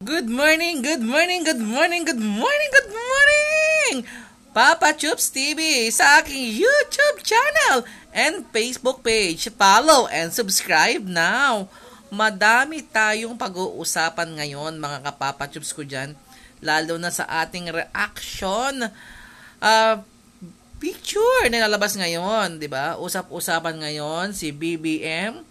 Good morning, good morning, good morning, good morning, good morning! Papa Chups TV sa aking YouTube channel and Facebook page. Follow and subscribe now. Madami tayong pag-uusapan ngayon mga kapapa Chups ko dyan. Lalo na sa ating reaction uh, ah, picture na lalabas ngayon, di ba? Usap-usapan ngayon si BBM.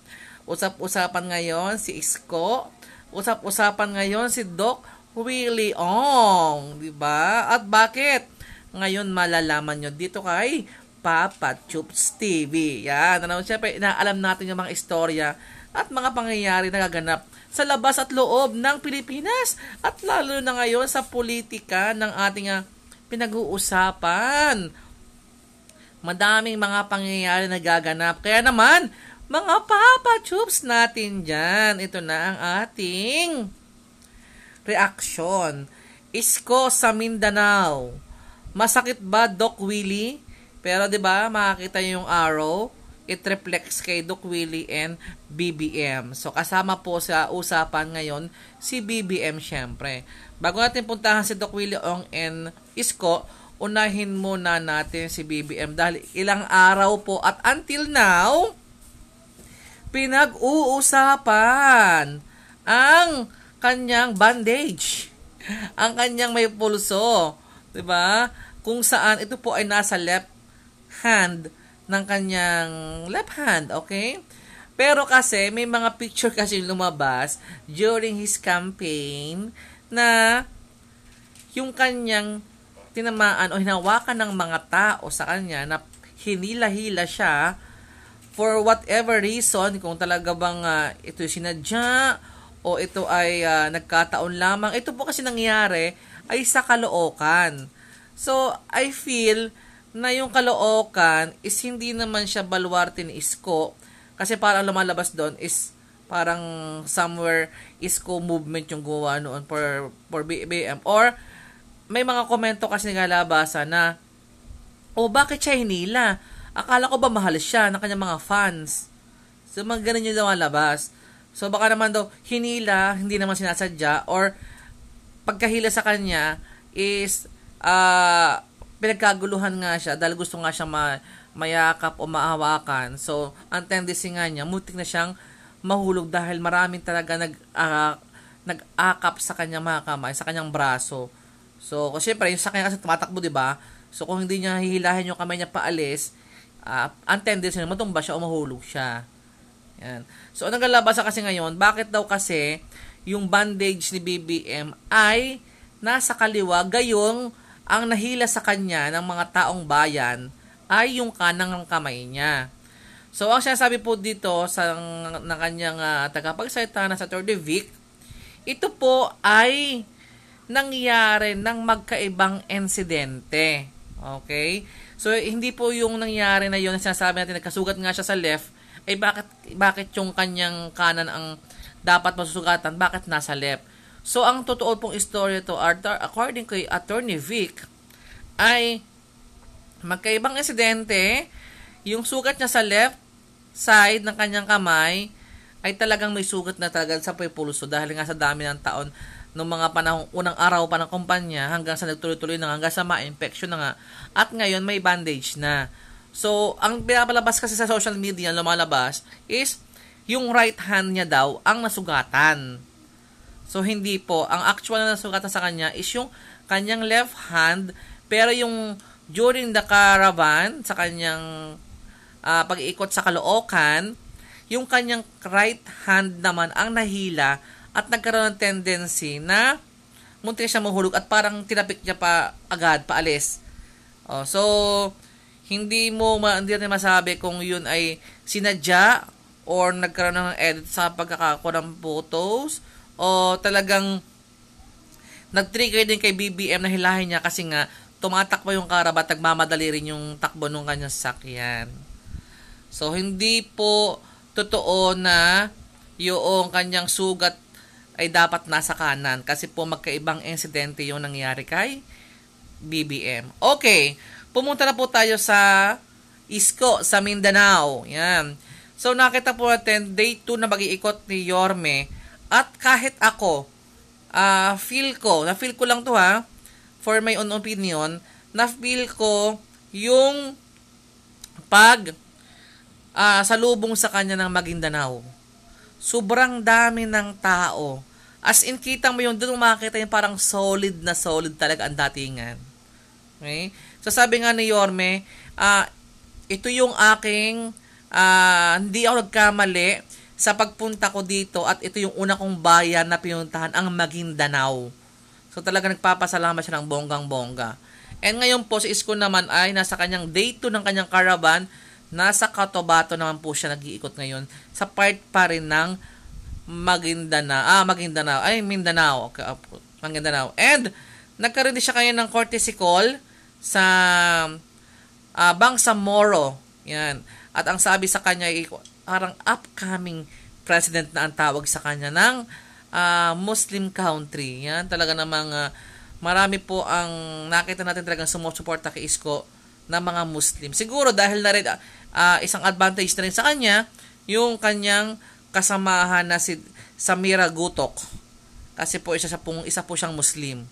Usap-usapan ngayon si Isko Usap-usapan ngayon si Doc Willie Ong, di ba? At bakit? Ngayon malalaman nyo dito kay Papa Chups TV. Yan, ano, syempre, inaalam natin yung mga istorya at mga pangyayari na gaganap sa labas at loob ng Pilipinas at lalo na ngayon sa politika ng ating ah, pinag-uusapan. Madaming mga pangyayari na gaganap. Kaya naman, mga Papa chubs natin dyan. Ito na ang ating reaksyon. Isko sa Mindanao. Masakit ba, Doc Willie? Pero 'di ba, makakita yung arrow, it reflects kay Doc Willie and BBM. So kasama po sa usapan ngayon si BBM syempre. Bago natin puntahan si Doc Willie Ong and Isko, unahin muna natin si BBM dahil ilang araw po at until now pinag-uusapan ang kanyang bandage, ang kanyang may pulso, 'di ba? Kung saan ito po ay nasa left hand ng kanyang left hand, okay? Pero kasi may mga picture kasi lumabas during his campaign na yung kanyang tinamaan o hinawakan ng mga tao sa kanya na hinila-hila siya for whatever reason, kung talaga bang uh, ito sinadya o ito ay uh, nagkataon lamang, ito po kasi nangyari ay sa kalookan. So, I feel na yung kalookan is hindi naman siya baluarte ni Isko kasi parang lumalabas doon is parang somewhere Isko movement yung gumawa noon for, for BBM. Or, may mga komento kasi nga nagalabasan na, o oh, bakit siya hinila? Akala ko ba mahal siya ng kanyang mga fans? So, mga ganun yung lumalabas. So, baka naman daw, hinila, hindi naman sinasadya, or pagkahila sa kanya is uh, pinagkaguluhan nga siya dahil gusto nga siya ma mayakap o maawakan. So, ang tendency nga niya, mutik na siyang mahulog dahil maraming talaga nag, uh, nag-akap sa kanyang mga kamay, sa kanyang braso. So, kasi syempre, yung sa kanya kasi tumatakbo, di ba? So, kung hindi niya hihilahin yung kamay niya paalis, uh, ang tendency na matumba siya o mahulog siya. Yan. So, anong kalabasa kasi ngayon? Bakit daw kasi yung bandage ni BBM ay nasa kaliwa, gayong ang nahila sa kanya ng mga taong bayan ay yung kanang kamay niya. So, ang sinasabi po dito sa ng kanyang uh, tagapagsalita na sa Torde Vic, ito po ay nangyari ng magkaibang insidente. Okay? So, hindi po yung nangyari na yun, sinasabi natin, nagkasugat nga siya sa left, eh bakit, bakit yung kanyang kanan ang dapat masusugatan, bakit nasa left? So, ang totoo pong istorya to, Arthur according kay Attorney Vic, ay magkaibang insidente, yung sugat niya sa left side ng kanyang kamay ay talagang may sugat na talaga sa pulso dahil nga sa dami ng taon noong mga panahong unang araw pa ng kumpanya hanggang sa nagtuloy-tuloy na nga, hanggang sa ma-infection na nga. At ngayon may bandage na. So, ang pinapalabas kasi sa social media lumalabas is yung right hand niya daw ang nasugatan. So, hindi po. Ang actual na nasugatan sa kanya is yung kanyang left hand pero yung during the caravan sa kanyang uh, ah, pag-ikot sa Caloocan, yung kanyang right hand naman ang nahila at nagkaroon ng tendency na munti na siya mahulog at parang tinapik niya pa agad, paalis. Oh, so, hindi mo ma- hindi na masabi kung yun ay sinadya or nagkaroon ng edit sa pagkakakuha ng photos o talagang nag-trigger din kay BBM na hilahin niya kasi nga tumatakbo yung karabat, nagmamadali rin yung takbo ng kanyang sakyan. So, hindi po totoo na yung kanyang sugat ay dapat nasa kanan kasi po magkaibang insidente yung nangyari kay BBM. Okay, pumunta na po tayo sa Isko, sa Mindanao. Yan. So nakita po natin, day 2 na mag-iikot ni Yorme at kahit ako, uh, feel ko, na-feel ko lang to ha, for my own opinion, na-feel ko yung pag uh, salubong sa kanya ng Maguindanao. Sobrang dami ng tao. As in, kita mo yung doon makita yung parang solid na solid talaga ang datingan. Okay? So sabi nga ni Yorme, uh, ito yung aking, uh, hindi ako nagkamali sa pagpunta ko dito at ito yung una kong bayan na pinuntahan, ang Maguindanao. So talaga nagpapasalamat siya ng bonggang-bongga. And ngayon po si Isko naman ay nasa kanyang day 2 ng kanyang caravan, nasa Cotabato naman po siya nag-iikot ngayon sa part pa rin ng Maguindanao. Ah, Maguindanao. Ay, Mindanao. Okay, uh, ah, Maguindanao. And, nagkaroon din siya kayo ng courtesy call sa uh, Bangsamoro. Yan. At ang sabi sa kanya, parang upcoming president na ang tawag sa kanya ng uh, Muslim country. Yan. Talaga namang uh, marami po ang nakita natin talagang sumusuporta kay Isko ng mga Muslim. Siguro dahil na rin uh, isang advantage na rin sa kanya yung kanyang kasamahan na si Samira Gutok. Kasi po isa, sa pong, isa po siyang Muslim.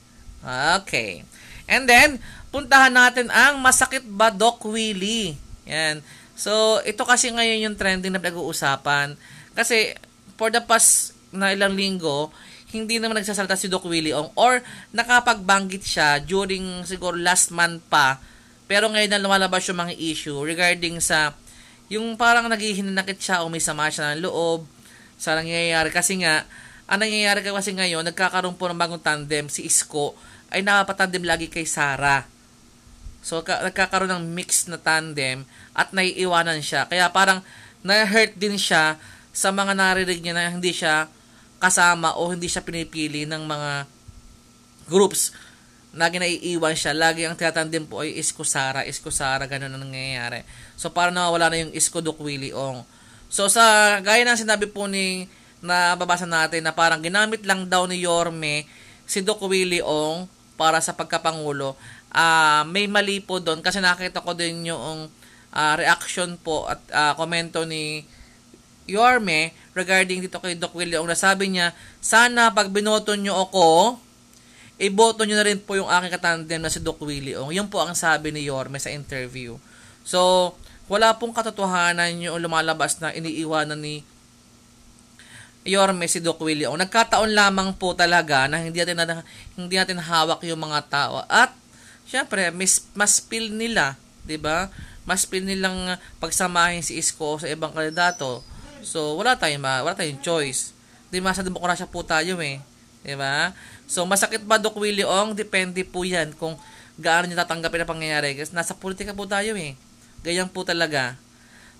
Okay. And then, puntahan natin ang masakit ba Doc Willie? Yan. So, ito kasi ngayon yung trending na pag uusapan Kasi, for the past na ilang linggo, hindi naman nagsasalita si Doc Willie Ong or nakapagbanggit siya during siguro last month pa pero ngayon na lumalabas yung mga issue regarding sa yung parang naghihinanakit siya o may sama siya ng loob sa nangyayari. Kasi nga, ang nangyayari kasi ngayon, nagkakaroon po ng bagong tandem, si Isko ay nakapatandem lagi kay Sara. So, ka- nagkakaroon ng mix na tandem at naiiwanan siya. Kaya parang na-hurt din siya sa mga narinig niya na hindi siya kasama o hindi siya pinipili ng mga groups lagi naiiwan siya. Lagi ang tinatandim po ay Isko Sara, Isko Sara, ganun ang nangyayari. So, para nawawala na yung Isko Dukwili Ong. So, sa gaya ng sinabi po ni nababasa natin na parang ginamit lang daw ni Yorme si Dukwili Ong para sa pagkapangulo. Uh, may mali po doon kasi nakita ko din yung uh, reaction po at uh, komento ni Yorme regarding dito kay Doc Willie. Ang nasabi niya, sana pag binoto niyo ako, i-boto nyo na rin po yung aking katandem na si Doc Willie Ong. Yun po ang sabi ni Yorme sa interview. So, wala pong katotohanan yung lumalabas na iniiwanan ni Yorme si Doc Willie Ong. Nagkataon lamang po talaga na hindi natin, na, hindi natin hawak yung mga tao. At, syempre, mas, mas feel nila, di ba? Mas feel nilang pagsamahin si Isko sa ibang kandidato. So, wala tayong, wala tayong choice. Di ba, sa demokrasya po tayo eh. Di ba? So, masakit ba, Doc Willie Ong? Depende po yan kung gaano niya tatanggapin ang pangyayari. Kasi nasa politika po tayo eh. Ganyan po talaga.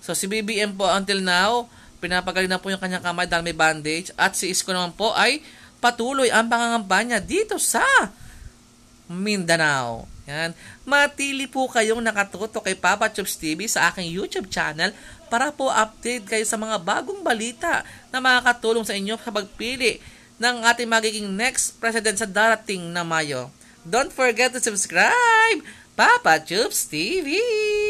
So, si BBM po until now, pinapagaling na po yung kanyang kamay dahil may bandage. At si Isko naman po ay patuloy ang pangangampanya dito sa Mindanao. Yan. Matili po kayong nakatuto kay Papa Chubbs TV sa aking YouTube channel para po update kayo sa mga bagong balita na makakatulong sa inyo sa pagpili ng ating magiging next president sa darating na Mayo. Don't forget to subscribe! Papa Tubes TV!